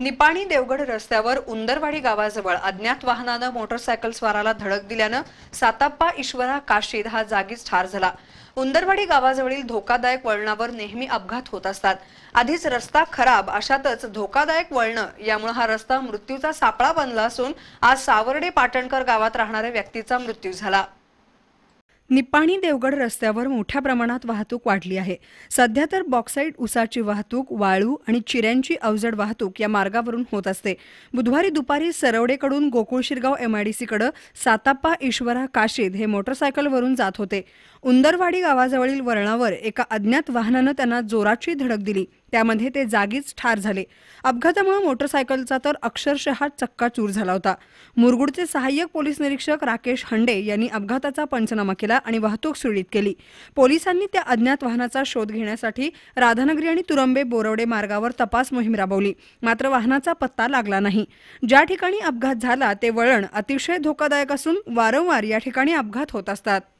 निपाणी देवगड रस्त्यावर उंदरवाडी गावाजवळ अज्ञात वाहनानं मोटरसायकल स्वाराला धडक दिल्यानं साताप्पा ईश्वरा काशीद हा जागीच ठार झाला उंदरवाडी गावाजवळील धोकादायक वळणावर नेहमी अपघात होत असतात आधीच रस्ता खराब अशातच धोकादायक वळणं यामुळे हा रस्ता मृत्यूचा सापळा बनला असून आज सावर्डे पाटणकर गावात राहणाऱ्या व्यक्तीचा मृत्यू झाला निपाणी देवगड रस्त्यावर मोठ्या प्रमाणात वाहतूक वाढली आहे सध्या तर बॉक्साईट उसाची वाहतूक वाळू आणि चिऱ्यांची अवजड वाहतूक या मार्गावरून होत असते बुधवारी दुपारी सरवडेकडून गोकुळ शिरगाव एमआयडीसीकडे साताप्पा ईश्वरा काशीद हे मोटरसायकलवरून जात होते उंदरवाडी गावाजवळील वळणावर एका अज्ञात वाहनानं त्यांना जोराची धडक दिली त्यामध्ये ते जागीच ठार झाले अपघातामुळे मोटरसायकलचा तर अक्षरशः चूर झाला होता मुरगुडचे सहाय्यक पोलीस निरीक्षक राकेश हंडे यांनी अपघाताचा पंचनामा केला आणि वाहतूक सुरळीत केली पोलिसांनी त्या अज्ञात वाहनाचा शोध घेण्यासाठी राधानगरी आणि तुरंबे बोरवडे मार्गावर तपास मोहीम राबवली मात्र वाहनाचा पत्ता लागला नाही ज्या ठिकाणी अपघात झाला ते वळण अतिशय धोकादायक असून वारंवार या ठिकाणी अपघात होत असतात